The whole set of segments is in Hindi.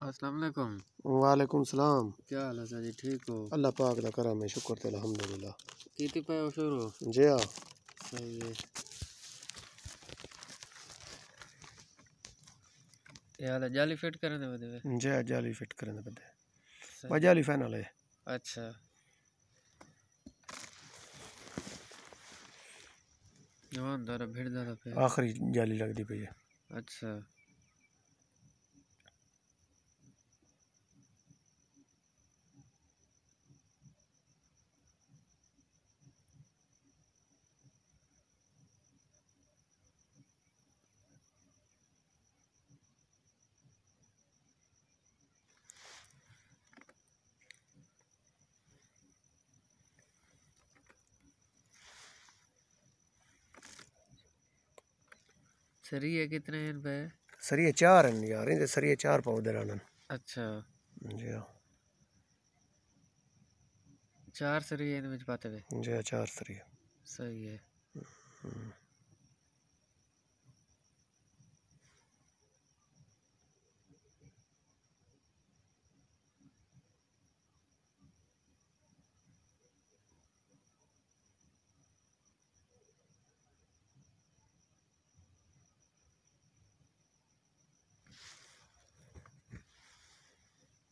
अस्सलाम वालेकुम सलाम क्या हाल है सर जी ठीक हो अल्लाह पाक का करम है शुक्र है अल्हम्दुलिल्लाह कीती पे शुरू जी हां सही है यार जाली फिट करने दे दे जी हां जाली फिट करने दे बदे मैं जाली फैन वाले अच्छा जवान दारा भिड़ दारा पे आखिरी जाली लग दी पई है अच्छा सरिये कितने हैं इन पे सरिये चार हैं यार इनके सरिये चार पौधे रहने अच्छा जी हाँ चार सरिये इनमें में पाते हुए जी हाँ, चार सरिये सही है हम्म।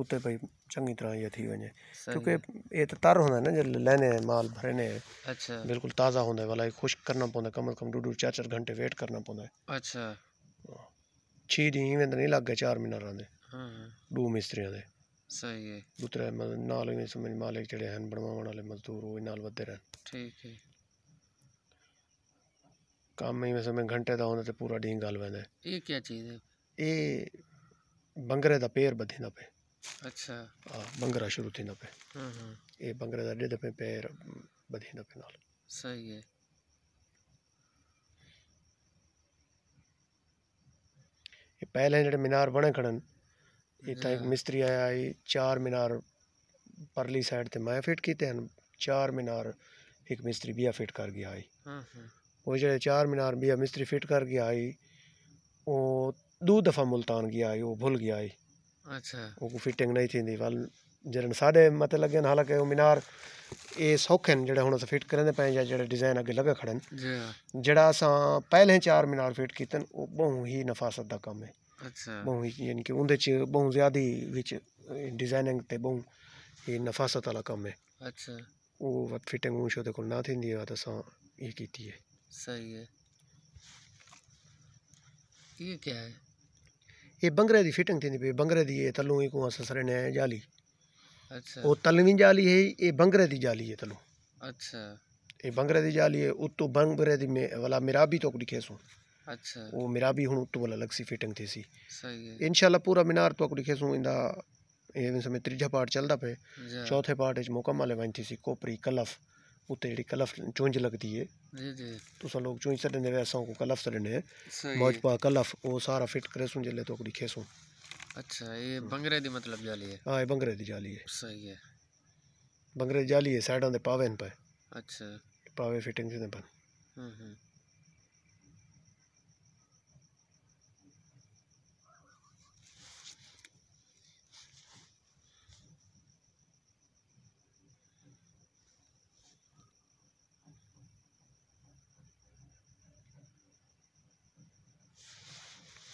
उत्ते भाई चंगी तरह ये थी वञे क्योंकि इहे त तर हूंदा आहिनि न लहने माल भरने अच्छा बिल्कुल ताज़ा हूंदा भला ख़ुशि करिणा पवंदा कम अज़ कम ॾू ॾू चार चार घंटे वेट करिणा पवंदा अच्छा छी ॾींहं वेंदा नी लॻे चार महीना रहंदे ॾू हाँ, हाँ। मिस्त्रियां दे सही है दूसरा मतलब नाल ही समझ मालिक जड़े हैं बनवावन वाले मजदूर वो नाल वधे रहन ठीक है काम ही में में घंटे दा होने तो पूरा डी गल वेंदा ये क्या चीज है ये बंगरे दा पैर बधिंदा पे अच्छा बंगरा शुरू थी पे ये बंगरा जा ॾेढ दफ़े पैर बधी पिया नाल सही है ये पहले जो मीनार बने खड़न हितां हिकु मिस्त्री आया ही चार मीनार परली साइड ते मां फिट किए हैं चार मीनार एक मिस्त्री बिया फिट कर गया आई वो जो चार मीनार बिया मिस्त्री फिट कर गया आई वो दो दफ़ा मुल्तान गया आई वो भूल गया आई फिटिंग नहीं थी ਨਹੀਂ ਥੀਂਦੀ जन साढ़े मत लगे हालांकि मीनार ये सौखे जो हम फिट करंदे पे जा डिज़ाइन अगर लगे खड़े जो अस पहले चार मीनार फिट किए आहिनि ही नफ़ासत का कम है ॿहूं ई यानी कि उन्हें च ज़्यादा बिच डिज़ाइनिंग ते ही नफ़ासत वारा कमु आहे फिटिंग मूं को ना थी न थींदी सही है ये क्या है इहे बंगरे जी फिटिंग थींदी पई बंगरे जी इहे तलूं हिकु असां सड़नि जाली उहो तलवी जाली हुई इहे बंगरे जी जाली इहे तलूं अच्छा इहे बंगरे जी जाली है उतो बंगरे जी में भला मिराबी तोक ॾिखेसूं अच्छा वो मेरा भी हूँ तो वाला अलग सी फिटिंग थी सी इनशाला पूरा मीनार तो लिखे सू इंदा ये समय त्रीजा पार्ट चलता पे चौथे पार्ट मुकम्मल वन थी सी कोपरी कलफ उते कलफ चुंज लगती है तुसां लोग चुंज छॾंदे विया को कलफ छॾंदे मौज पा कलफ वो सारा फिट करे सुन तो लाइ अच्छा ये बंगरे दी मतलब जाली है हां ये बंगरे दी जाली है सही है बंगरे जाली है पावे पे अच्छा पावे फिटिंग से ने पर हम्म हम्म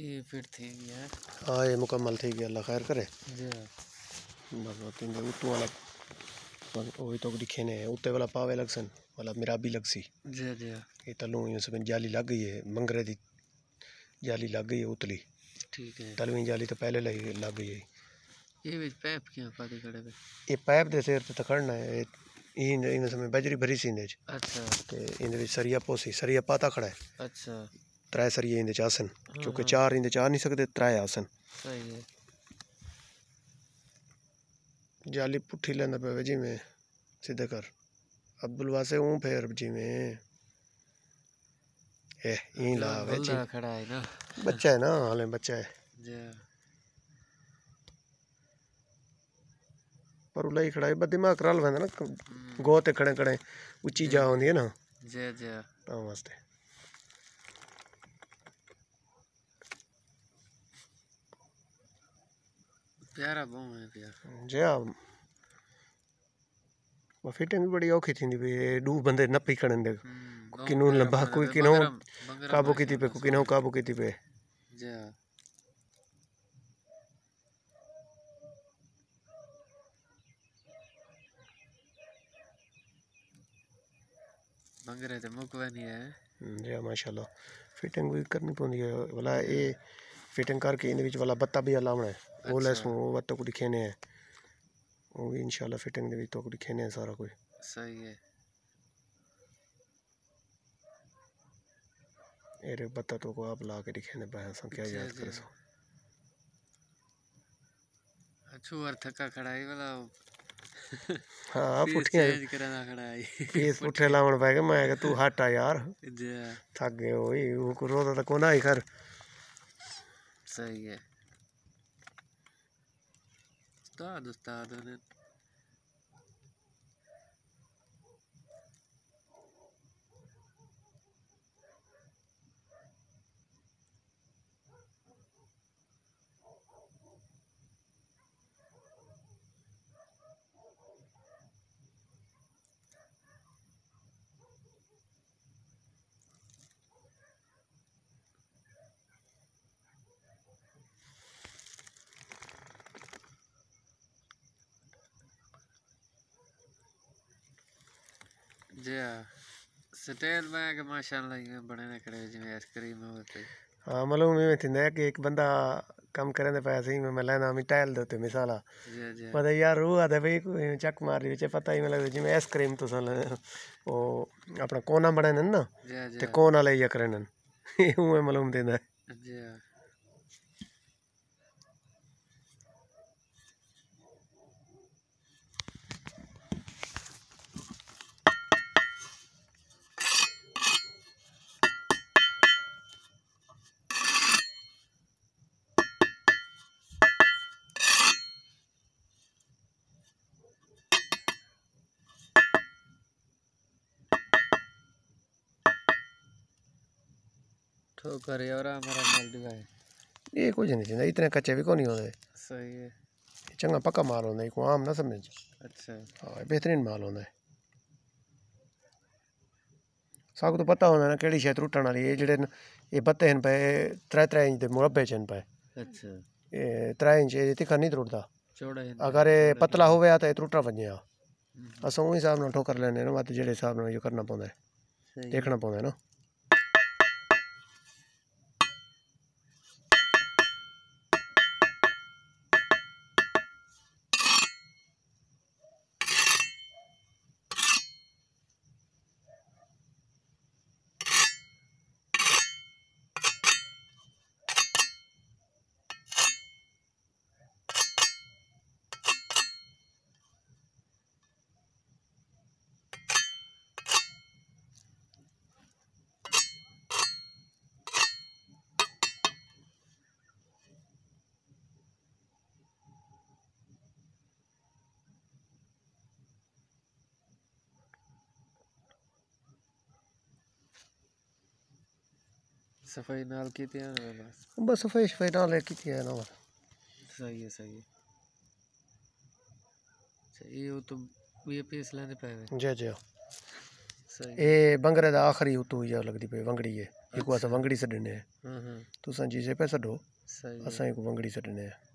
ये हाँ ये मुकम्मल थी गया अल्लाह खैर करे तो दिखे ने उत्ते वाला पावे लग सन वाला मिराबी लग सी जी जी ये तलूणी जाली लग गई है मंगरे दी जाली लग गई है उतली ठीक है तलवी जाली तो पहले लग लग गई है ये भी पाइप के पादी खड़े पे ये पाइप दे सिर तो खड़ना है इन इन समय बजरी भरी सी ने अच्छा ते इन सरिया पोसी सरिया पाता खड़ा है अच्छा त्रै सरिये इंदे च आसन क्योंकि हाँ, हाँ। चार इंदे च आ नहीं सकते त्रै आसन जाली पुट्ठी लैंदा पवे जिमें सीधे कर अब्दुल वासे ऊ फेर जिमें है ना बच्चा है ना बच्चा है पर उला खड़ा है बदी ना हम्म। गोते खड़े खड़े उची जा ना प्यारा बाऊ है प्यारा जे आ फिटिंग बड़ी औखी थी भी दू बंदे नपी खणन दे हम्म, किनो लंबा कोई किनो काबू की थी पे कोई किनो काबू की थी पे जे बंगरे मुकवा नहीं है हम्म, जी माशाल्लाह फिटिंग भी करनी पौंदी है भला ये फिटिंग करके इन वाला बत्ता भी लाना है वो अच्छा। लैस वो बत्ता को दिखेने हैं वो भी इंशाल्लाह फिटिंग तो दिखेने हैं सारा कुछ सही है एरे बत्ता तो को आप ला के दिखेने बहन क्या याद कर सो और थका है हाँ, लावण तू हट थक गए होई तो कोना ही कर सही है उस्ताद उस्ताद ਜਿਆ ਸਟੇਲ ਬੈਗ ਮਾਸ਼ਾ ਇਹ ਬਣੇ ਨੇ ਕਰੇ ਜਿਵੇਂ ਆਈਸਕ੍ਰੀਮ ਹੋਵੇ ਹਾਂ ਮਾਲੂਮ ਮੈਂ ਕਿ ਇੱਕ ਬੰਦਾ ਕੰਮ ਕਰਨ ਦੇ ਪੈਸੇ ਹੀ ਮੈਂ ਮੈਂ ਲੈਣਾ ਮੈਂ ਟਾਇਲ ਮਿਸਾਲਾ ਜੀ ਜੀ ਪਤਾ ਯਾਰ ਉਹ ਆਦੇ ਵੀ ਕੋਈ ਚੱਕ ਮਾਰ ਰਿਹਾ ਚੇ ਪਤਾ ਹੀ ਮੈਨੂੰ ਲੱਗਦਾ ਜਿਵੇਂ ਆਈਸਕ੍ਰੀਮ ਤੁਸੀਂ ਲੈ ਉਹ ਆਪਣਾ ਕੋਨਾ ਬਣਾ ਨੇ ਨਾ ਤੇ ਕੋਨਾ ਲਈ ਜਾ ਕਰਨਨ ਇਹ ਉਹ ਮਲੂਮ ਮਾਲੂਮ ਦਿੰਦਾ ਜੀ ठोकर तो अच्छा। हाँ, तो हैं पे त्रै इंच के मुरब्बे अच्छा। नहीं त्रुटता अगर पतला हो गया त्रुटा बजे हिसाब ठोकर लेने करना पौधा है देखना पौधा है ना ਸਫਾਈ ਨਾਲ ਕੀਤੀ ਹੈ ਨਾ ਬਸ ਬਸ ਸਫਾਈ ਸਫਾਈ ਨਾਲ ਕੀਤੀ ਹੈ ਨਾ ਬਸ ਸਹੀ ਹੈ ਸਹੀ ਹੈ ਸਹੀ ਉਹ ਤਾਂ ਇਹ ਪੀਸ ਲੈਂਦੇ ਪਏ ਜੀ ਜੀ ਇਹ ਬੰਗਰੇ ਦਾ ਆਖਰੀ ਉਤੂ ਜਾ ਲੱਗਦੀ ਪਈ ਵੰਗੜੀ ਹੈ ਇੱਕ ਵਾਰ ਵੰਗੜੀ ਛੱਡਨੇ ਹਾਂ ਹਾਂ ਤੁਸੀਂ ਜੀ ਸੇ ਪੈ ਛੱਡੋ ਸਹੀ ਅਸਾਂ ਇੱਕ ਵੰਗੜੀ ਛੱਡਨੇ ਹਾਂ